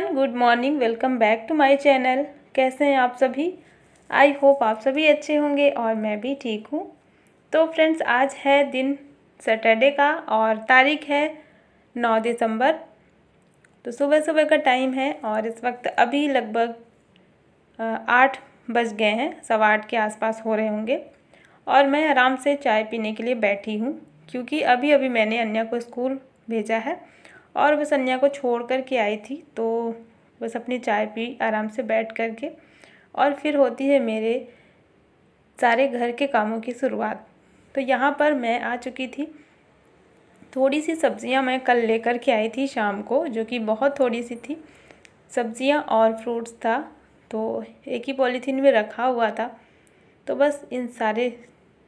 everyone good morning welcome back to my channel कैसे हैं आप सभी आई होप आप सभी अच्छे होंगे और मैं भी ठीक हूँ तो फ्रेंड्स आज है दिन सैटरडे का और तारीख है नौ दिसंबर तो सुबह सुबह का टाइम है और इस वक्त अभी लगभग आठ बज गए हैं सवा आठ के आसपास हो रहे होंगे और मैं आराम से चाय पीने के लिए बैठी हूँ क्योंकि अभी अभी मैंने अन्या को स्कूल भेजा है और बस सन्या को छोड़ कर के आई थी तो बस अपनी चाय पी आराम से बैठ कर के और फिर होती है मेरे सारे घर के कामों की शुरुआत तो यहाँ पर मैं आ चुकी थी थोड़ी सी सब्ज़ियाँ मैं कल लेकर के आई थी शाम को जो कि बहुत थोड़ी सी थी सब्ज़ियाँ और फ्रूट्स था तो एक ही पॉलीथीन में रखा हुआ था तो बस इन सारे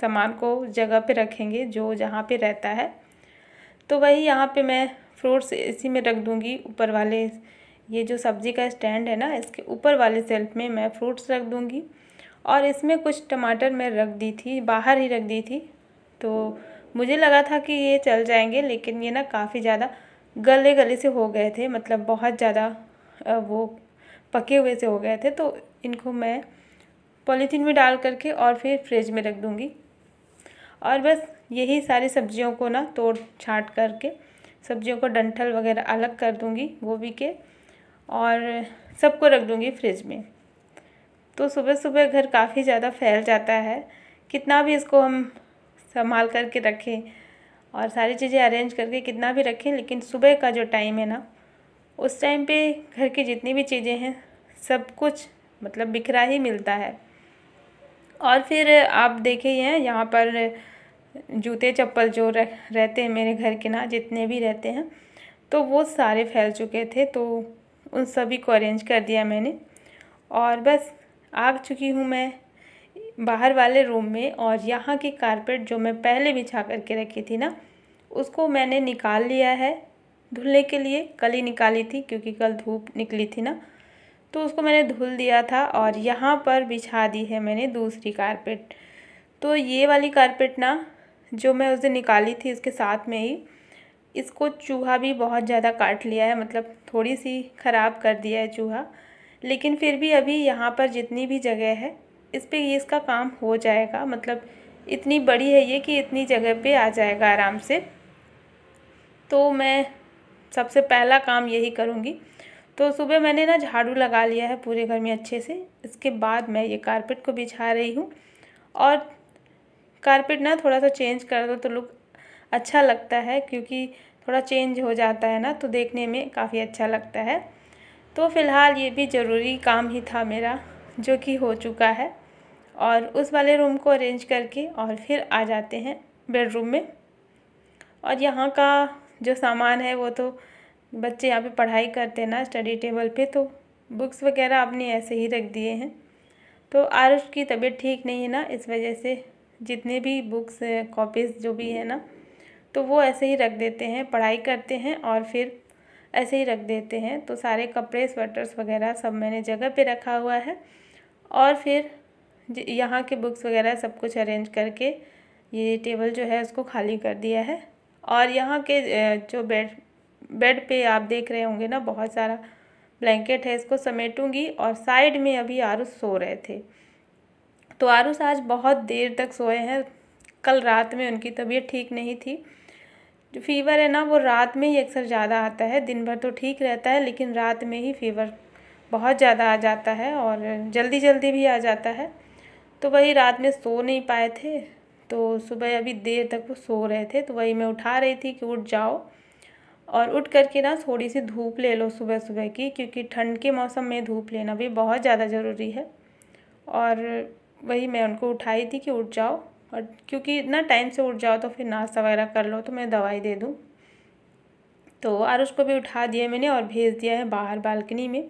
सामान को जगह पे रखेंगे जो जहाँ पे रहता है तो वही यहाँ पे मैं फ्रूट्स इसी में रख दूँगी ऊपर वाले ये जो सब्ज़ी का स्टैंड है ना इसके ऊपर वाले सेल्फ में मैं फ्रूट्स रख दूँगी और इसमें कुछ टमाटर मैं रख दी थी बाहर ही रख दी थी तो मुझे लगा था कि ये चल जाएंगे लेकिन ये ना काफ़ी ज़्यादा गले गले से हो गए थे मतलब बहुत ज़्यादा वो पके हुए से हो गए थे तो इनको मैं पॉलीथीन में डाल करके और फिर फ्रिज में रख दूँगी और बस यही सारी सब्जियों को ना तोड़ छाट करके सब्जियों को डंठल वगैरह अलग कर दूँगी गोभी के और सबको रख दूँगी फ्रिज में तो सुबह सुबह घर काफ़ी ज़्यादा फैल जाता है कितना भी इसको हम संभाल करके रखें और सारी चीज़ें अरेंज करके कितना भी रखें लेकिन सुबह का जो टाइम है ना उस टाइम पे घर की जितनी भी चीज़ें हैं सब कुछ मतलब बिखरा ही मिलता है और फिर आप देखे ही हैं यहाँ पर जूते चप्पल जो रह, रहते हैं मेरे घर के ना जितने भी रहते हैं तो वो सारे फैल चुके थे तो उन सभी को अरेंज कर दिया मैंने और बस आ चुकी हूँ मैं बाहर वाले रूम में और यहाँ की कारपेट जो मैं पहले बिछा करके रखी थी ना उसको मैंने निकाल लिया है धुलने के लिए कल ही निकाली थी क्योंकि कल धूप निकली थी ना तो उसको मैंने धुल दिया था और यहाँ पर बिछा दी है मैंने दूसरी कारपेट तो ये वाली कारपेट ना जो मैं उस दिन निकाली थी उसके साथ में ही इसको चूहा भी बहुत ज़्यादा काट लिया है मतलब थोड़ी सी ख़राब कर दिया है चूहा लेकिन फिर भी अभी यहाँ पर जितनी भी जगह है इस पर ये इसका काम हो जाएगा मतलब इतनी बड़ी है ये कि इतनी जगह पे आ जाएगा आराम से तो मैं सबसे पहला काम यही करूँगी तो सुबह मैंने ना झाड़ू लगा लिया है पूरे घर में अच्छे से इसके बाद मैं ये कारपेट को बिछा रही हूँ और कारपेट ना थोड़ा सा चेंज कर दो तो लुक अच्छा लगता है क्योंकि थोड़ा चेंज हो जाता है ना तो देखने में काफ़ी अच्छा लगता है तो फ़िलहाल ये भी ज़रूरी काम ही था मेरा जो कि हो चुका है और उस वाले रूम को अरेंज करके और फिर आ जाते हैं बेडरूम में और यहाँ का जो सामान है वो तो बच्चे यहाँ पे पढ़ाई करते हैं ना स्टडी टेबल पे तो बुक्स वगैरह आपने ऐसे ही रख दिए हैं तो आरुष की तबीयत ठीक नहीं है ना इस वजह से जितने भी बुक्स कॉपीज़ जो भी है ना तो वो ऐसे ही रख देते हैं पढ़ाई करते हैं और फिर ऐसे ही रख देते हैं तो सारे कपड़े स्वेटर्स वगैरह सब मैंने जगह पे रखा हुआ है और फिर यहाँ के बुक्स वगैरह सब कुछ अरेंज करके ये टेबल जो है उसको खाली कर दिया है और यहाँ के जो बेड बेड पे आप देख रहे होंगे ना बहुत सारा ब्लैंकेट है इसको समेटूंगी और साइड में अभी आरू सो रहे थे तो आरुष आज बहुत देर तक सोए हैं कल रात में उनकी तबीयत ठीक नहीं थी जो फीवर है ना वो रात में ही अक्सर ज़्यादा आता है दिन भर तो ठीक रहता है लेकिन रात में ही फीवर बहुत ज़्यादा आ जाता है और जल्दी जल्दी भी आ जाता है तो वही रात में सो नहीं पाए थे तो सुबह अभी देर तक वो सो रहे थे तो वही मैं उठा रही थी कि उठ जाओ और उठ करके ना थोड़ी सी धूप ले लो सुबह सुबह की क्योंकि ठंड के मौसम में धूप लेना भी बहुत ज़्यादा ज़रूरी है और वही मैं उनको उठाई थी कि उठ जाओ और क्योंकि ना टाइम से उठ जाओ तो फिर नाश्ता वगैरह कर लो तो मैं दवाई दे दूँ तो आरुष को भी उठा दिया मैंने और भेज दिया है बाहर बालकनी में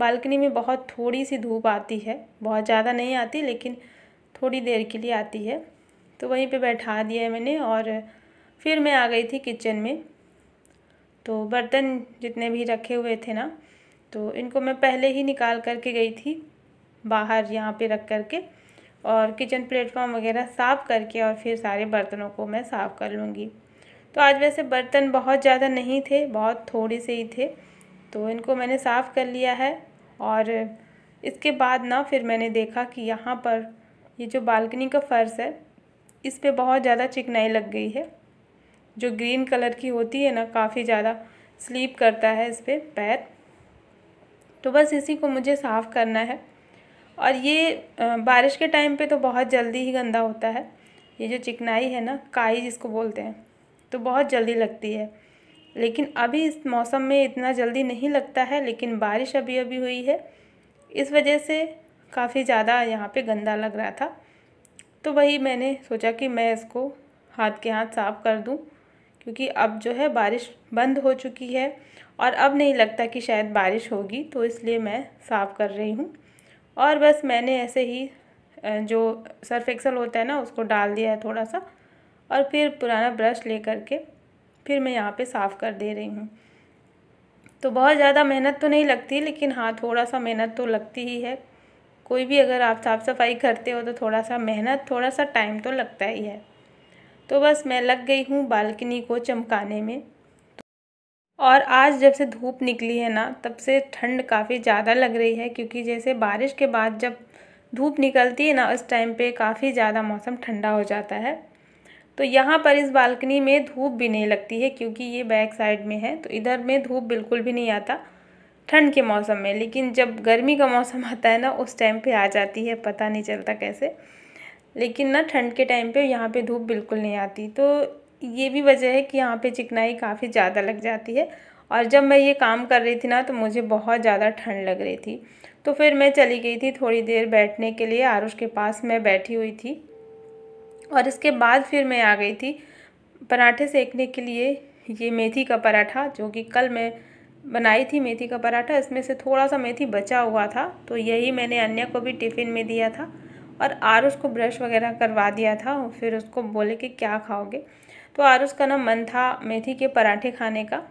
बालकनी में बहुत थोड़ी सी धूप आती है बहुत ज़्यादा नहीं आती लेकिन थोड़ी देर के लिए आती है तो वहीं पे बैठा दिया है मैंने और फिर मैं आ गई थी किचन में तो बर्तन जितने भी रखे हुए थे ना तो इनको मैं पहले ही निकाल करके गई थी बाहर यहाँ पे रख करके और किचन प्लेटफॉर्म वगैरह साफ़ करके और फिर सारे बर्तनों को मैं साफ़ कर लूँगी तो आज वैसे बर्तन बहुत ज़्यादा नहीं थे बहुत थोड़े से ही थे तो इनको मैंने साफ़ कर लिया है और इसके बाद ना फिर मैंने देखा कि यहाँ पर ये जो बालकनी का फ़र्श है इस पर बहुत ज़्यादा चिकनाई लग गई है जो ग्रीन कलर की होती है ना काफ़ी ज़्यादा स्लीप करता है इस पर पैर तो बस इसी को मुझे साफ़ करना है और ये बारिश के टाइम पे तो बहुत जल्दी ही गंदा होता है ये जो चिकनाई है ना काई जिसको बोलते हैं तो बहुत जल्दी लगती है लेकिन अभी इस मौसम में इतना जल्दी नहीं लगता है लेकिन बारिश अभी अभी हुई है इस वजह से काफ़ी ज़्यादा यहाँ पे गंदा लग रहा था तो वही मैंने सोचा कि मैं इसको हाथ के हाथ साफ़ कर दूँ क्योंकि अब जो है बारिश बंद हो चुकी है और अब नहीं लगता कि शायद बारिश होगी तो इसलिए मैं साफ़ कर रही हूँ और बस मैंने ऐसे ही जो सर्फ एक्सल होता है ना उसको डाल दिया है थोड़ा सा और फिर पुराना ब्रश ले करके फिर मैं यहाँ पे साफ़ कर दे रही हूँ तो बहुत ज़्यादा मेहनत तो नहीं लगती लेकिन हाँ थोड़ा सा मेहनत तो लगती ही है कोई भी अगर आप साफ़ सफाई करते हो तो थोड़ा सा मेहनत थोड़ा सा टाइम तो लगता ही है तो बस मैं लग गई हूँ बालकनी को चमकाने में और आज जब से धूप निकली है ना तब से ठंड काफ़ी ज़्यादा लग रही है क्योंकि जैसे बारिश के बाद जब धूप निकलती है ना उस टाइम पे काफ़ी ज़्यादा मौसम ठंडा हो जाता है तो यहाँ पर इस बालकनी में धूप भी नहीं लगती है क्योंकि ये बैक साइड में है तो इधर में धूप बिल्कुल भी नहीं आता ठंड के मौसम में लेकिन जब गर्मी का मौसम आता है ना उस टाइम पर आ जाती है पता नहीं चलता कैसे लेकिन ना ठंड के टाइम पर यहाँ पर धूप बिल्कुल नहीं आती तो ये भी वजह है कि यहाँ पे चिकनाई काफ़ी ज़्यादा लग जाती है और जब मैं ये काम कर रही थी ना तो मुझे बहुत ज़्यादा ठंड लग रही थी तो फिर मैं चली गई थी थोड़ी देर बैठने के लिए आरुष के पास मैं बैठी हुई थी और इसके बाद फिर मैं आ गई थी पराठे सेकने के लिए ये मेथी का पराठा जो कि कल मैं बनाई थी मेथी का पराठा इसमें से थोड़ा सा मेथी बचा हुआ था तो यही मैंने अन्य को भी टिफ़िन में दिया था और आरुष को ब्रश वगैरह करवा दिया था और फिर उसको बोले कि क्या खाओगे तो आरुष का ना मन था मेथी के पराठे खाने का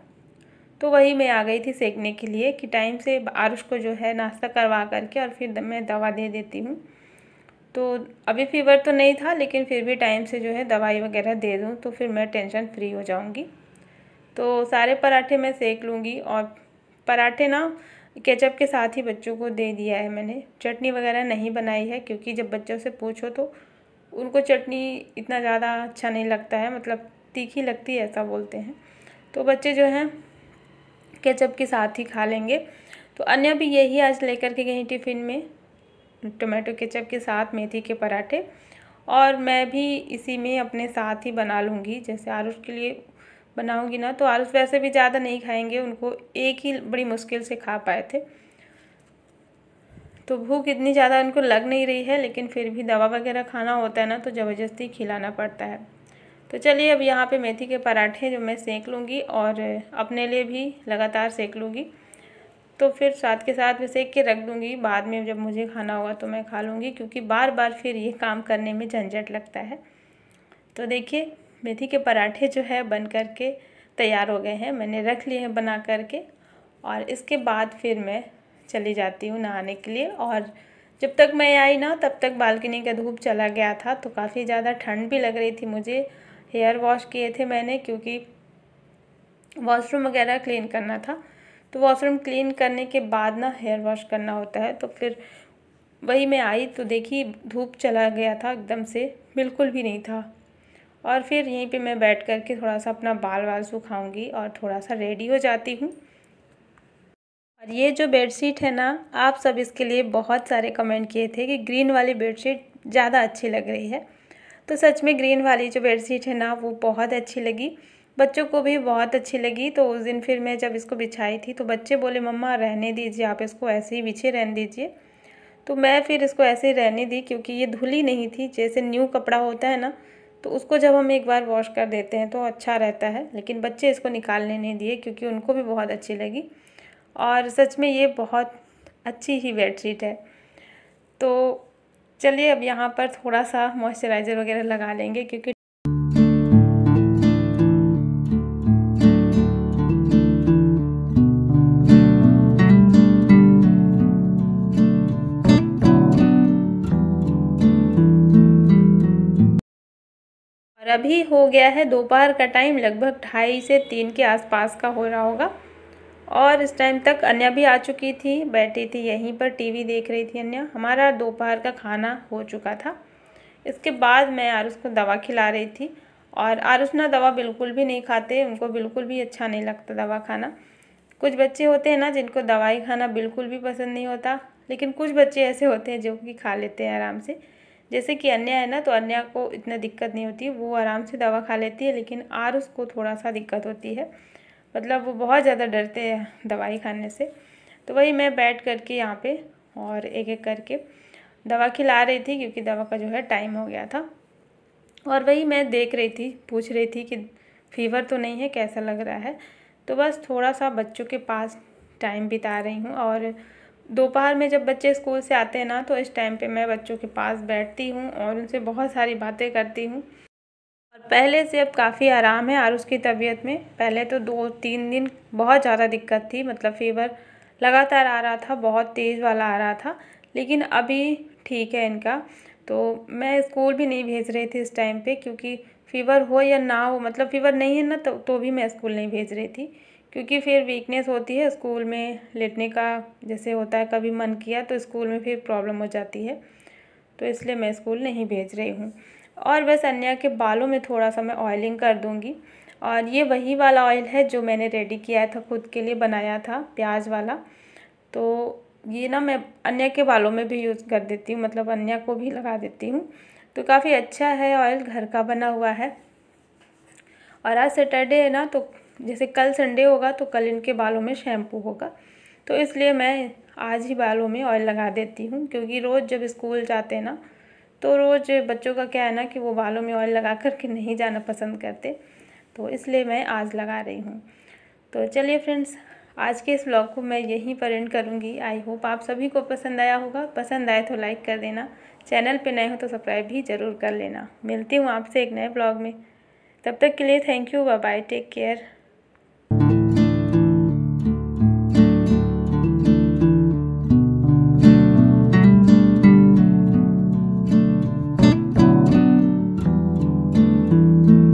तो वही मैं आ गई थी सेकने के लिए कि टाइम से आरुष को जो है नाश्ता करवा करके और फिर मैं दवा दे देती हूँ तो अभी फीवर तो नहीं था लेकिन फिर भी टाइम से जो है दवाई वगैरह दे दूँ तो फिर मैं टेंशन फ्री हो जाऊँगी तो सारे पराठे मैं सेक लूँगी और पराठे ना केचप के साथ ही बच्चों को दे दिया है मैंने चटनी वगैरह नहीं बनाई है क्योंकि जब बच्चों से पूछो तो उनको चटनी इतना ज़्यादा अच्छा नहीं लगता है मतलब तीखी लगती है ऐसा बोलते हैं तो बच्चे जो हैं केचप के साथ ही खा लेंगे तो अन्य भी यही आज लेकर के गई टिफ़िन में टोमेटो केचप के साथ मेथी के पराठे और मैं भी इसी में अपने साथ ही बना लूँगी जैसे आरुष के लिए बनाऊँगी ना तो आरुष वैसे भी ज़्यादा नहीं खाएंगे उनको एक ही बड़ी मुश्किल से खा पाए थे तो भूख इतनी ज़्यादा उनको लग नहीं रही है लेकिन फिर भी दवा वगैरह खाना होता है ना तो ज़बरदस्ती खिलाना पड़ता है तो चलिए अब यहाँ पे मेथी के पराठे जो मैं सेक लूँगी और अपने लिए भी लगातार सेक लूँगी तो फिर साथ के साथ मैं सेक के रख दूँगी बाद में जब मुझे खाना होगा तो मैं खा लूँगी क्योंकि बार बार फिर ये काम करने में झंझट लगता है तो देखिए मेथी के पराठे जो है बन कर के तैयार हो गए हैं मैंने रख लिए हैं बना करके और इसके बाद फिर मैं चली जाती हूँ नहाने के लिए और जब तक मैं आई ना तब तक बालकनी का धूप चला गया था तो काफ़ी ज़्यादा ठंड भी लग रही थी मुझे हेयर वॉश किए थे मैंने क्योंकि वॉशरूम वगैरह क्लीन करना था तो वॉशरूम क्लीन करने के बाद ना हेयर वॉश करना होता है तो फिर वही मैं आई तो देखी धूप चला गया था एकदम से बिल्कुल भी नहीं था और फिर यहीं पे मैं बैठ कर के थोड़ा सा अपना बाल वाल सुखाऊंगी और थोड़ा सा रेडी हो जाती हूँ और ये जो बेडशीट है ना आप सब इसके लिए बहुत सारे कमेंट किए थे कि ग्रीन वाली बेडशीट ज़्यादा अच्छी लग रही है तो सच में ग्रीन वाली जो बेडशीट है ना वो बहुत अच्छी लगी बच्चों को भी बहुत अच्छी लगी तो उस दिन फिर मैं जब इसको बिछाई थी तो बच्चे बोले मम्मा रहने दीजिए आप इसको ऐसे ही बिछे रहने दीजिए तो मैं फिर इसको ऐसे ही रहने दी क्योंकि ये धुली नहीं थी जैसे न्यू कपड़ा होता है ना तो उसको जब हम एक बार वॉश कर देते हैं तो अच्छा रहता है लेकिन बच्चे इसको निकालने नहीं दिए क्योंकि उनको भी बहुत अच्छी लगी और सच में ये बहुत अच्छी ही बेडशीट है तो चलिए अब यहाँ पर थोड़ा सा मॉइस्चराइज़र वगैरह लगा लेंगे क्योंकि और अभी हो गया है दोपहर का टाइम लगभग ढाई से तीन के आसपास का हो रहा होगा और इस टाइम तक अन्या भी आ चुकी थी बैठी थी यहीं पर टीवी देख रही थी अन्या हमारा दोपहर का खाना हो चुका था इसके बाद मैं आरुष को दवा खिला रही थी और आरुष ना दवा बिल्कुल भी नहीं खाते उनको बिल्कुल भी अच्छा नहीं लगता दवा खाना कुछ बच्चे होते हैं ना जिनको दवाई खाना बिल्कुल भी पसंद नहीं होता लेकिन कुछ बच्चे ऐसे होते हैं जो कि खा लेते हैं आराम से जैसे कि अन्या है ना तो अन्या को इतना दिक्कत नहीं होती वो आराम से दवा खा लेती है लेकिन आर उसको थोड़ा सा दिक्कत होती है मतलब वो बहुत ज़्यादा डरते हैं दवाई खाने से तो वही मैं बैठ करके यहाँ पे और एक एक करके दवा खिला रही थी क्योंकि दवा का जो है टाइम हो गया था और वही मैं देख रही थी पूछ रही थी कि फीवर तो नहीं है कैसा लग रहा है तो बस थोड़ा सा बच्चों के पास टाइम बिता रही हूँ और दोपहर में जब बच्चे स्कूल से आते हैं ना तो इस टाइम पे मैं बच्चों के पास बैठती हूँ और उनसे बहुत सारी बातें करती हूँ पहले से अब काफ़ी आराम है और उसकी तबीयत में पहले तो दो तीन दिन बहुत ज़्यादा दिक्कत थी मतलब फीवर लगातार आ रहा था बहुत तेज़ वाला आ रहा था लेकिन अभी ठीक है इनका तो मैं स्कूल भी नहीं भेज रही थी इस टाइम पे क्योंकि फ़ीवर हो या ना हो मतलब फ़ीवर नहीं है ना तो, तो भी मैं स्कूल नहीं भेज रही थी क्योंकि फिर वीकनेस होती है स्कूल में लेटने का जैसे होता है कभी मन किया तो स्कूल में फिर प्रॉब्लम हो जाती है तो इसलिए मैं स्कूल नहीं भेज रही हूँ और बस अन्या के बालों में थोड़ा सा मैं ऑयलिंग कर दूँगी और ये वही वाला ऑयल है जो मैंने रेडी किया था खुद के लिए बनाया था प्याज वाला तो ये ना मैं अन्य के बालों में भी यूज़ कर देती हूँ मतलब अन्य को भी लगा देती हूँ तो काफ़ी अच्छा है ऑयल घर का बना हुआ है और आज सैटरडे है ना तो जैसे कल संडे होगा तो कल इनके बालों में शैम्पू होगा तो इसलिए मैं आज ही बालों में ऑयल लगा देती हूँ क्योंकि रोज़ जब स्कूल जाते हैं ना तो रोज़ बच्चों का क्या है ना कि वो बालों में ऑयल लगा कर के नहीं जाना पसंद करते तो इसलिए मैं आज लगा रही हूँ तो चलिए फ्रेंड्स आज के इस ब्लॉग को मैं यहीं पर एंड करूँगी आई होप आप सभी को पसंद आया होगा पसंद आए तो लाइक कर देना चैनल पे नए हो तो सब्सक्राइब भी ज़रूर कर लेना मिलती हूँ आपसे एक नए ब्लॉग में तब तक के लिए thank you bye take care